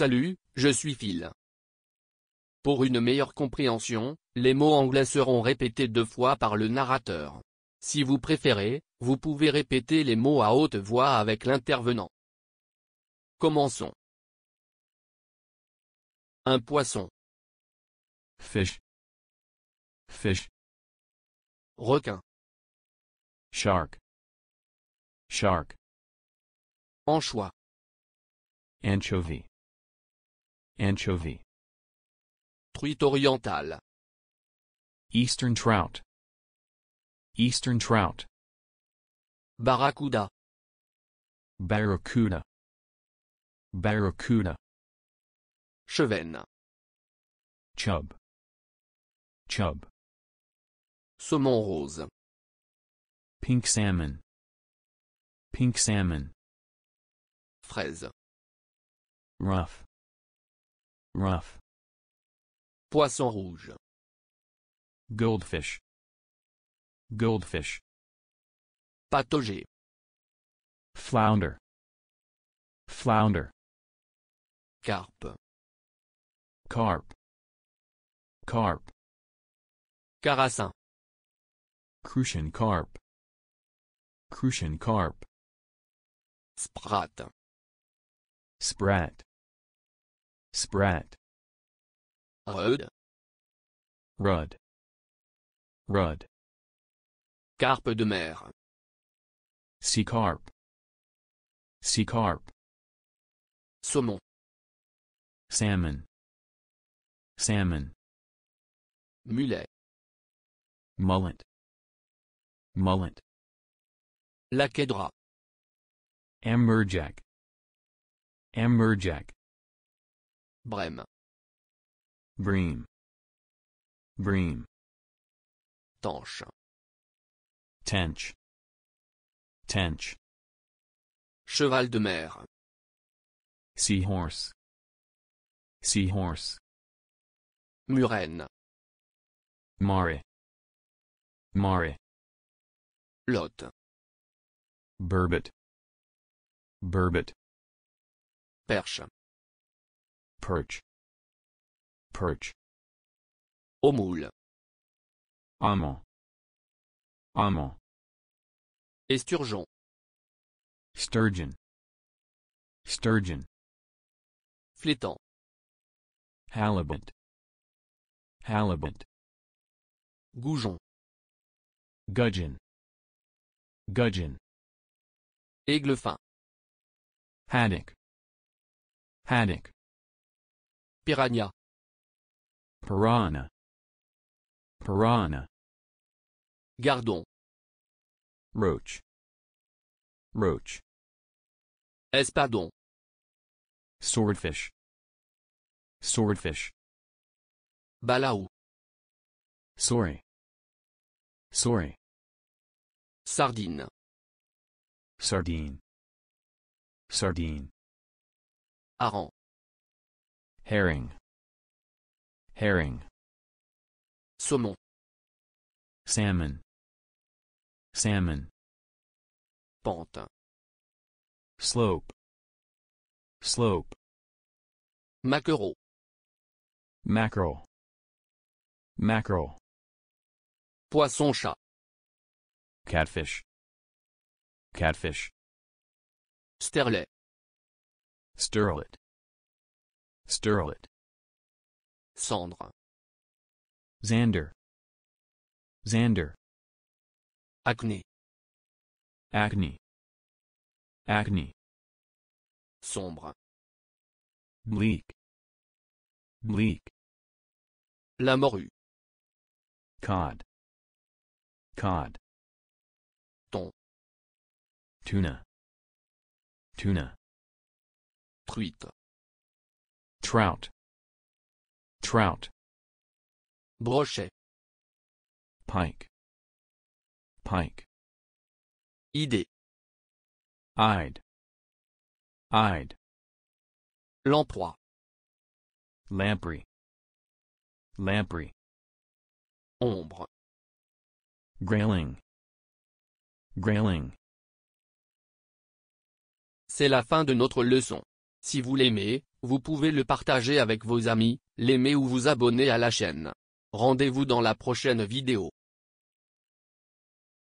Salut, je suis Phil. Pour une meilleure compréhension, les mots anglais seront répétés deux fois par le narrateur. Si vous préférez, vous pouvez répéter les mots à haute voix avec l'intervenant. Commençons. Un poisson. Fish. Fish. Requin. Shark. Shark. Anchois. Anchovy. Anchovy. Truite orientale. Eastern trout. Eastern trout. Barracuda. Barracuda. Barracuda. Chevenne. Chub. Chub. Saumon rose. Pink salmon. Pink salmon. Fraise. Rough. Poisson rouge. Goldfish. Goldfish. Patauger. Flounder. Flounder. Carpe. Carp. Carp. Carassin. Crucian carp. Crucian carp. Sprat. Sprat. Sprat. Rud. Rud. Carpe de mer. Sea carp. Sea carp. Saumon. Salmon. Salmon. Mulet. Mullet. Mullet. Laquedra. Amberjack. Amberjack. Brême. Bream. Bream. Tanche. Tench. Tench. Cheval de mer. Seahorse. Seahorse. Murène. Mare. Mare. Lot. Burbot. Burbot. Perche. Perch perch au moule amant amant esturgeon sturgeon sturgeon flétan halibut halibut goujon gudgeon gudgeon aigle fin haddock haddock piranha Piranha. Piranha. Gardon. Roach. Roach. Espadon. Swordfish. Swordfish. Balaou. Sorry. Sorry. Sardine. Sardine. Sardine. Hareng. Herring herring saumon salmon salmon pente slope slope mackerel mackerel mackerel poisson chat catfish catfish sterlet sterlet sterlet Cendre. Xander. Xander. Acné. Acne. Acne. Sombre. Bleak. Bleak. La morue. Cod. Cod. Thon. Tuna. Tuna. Truite. Trout trout brochet pike pike idée Ide Ide l'emploi lamprey lamprey ombre grayling grayling c'est la fin de notre leçon si vous l'aimez vous pouvez le partager avec vos amis l'aimer ou vous abonner à la chaîne. Rendez-vous dans la prochaine vidéo.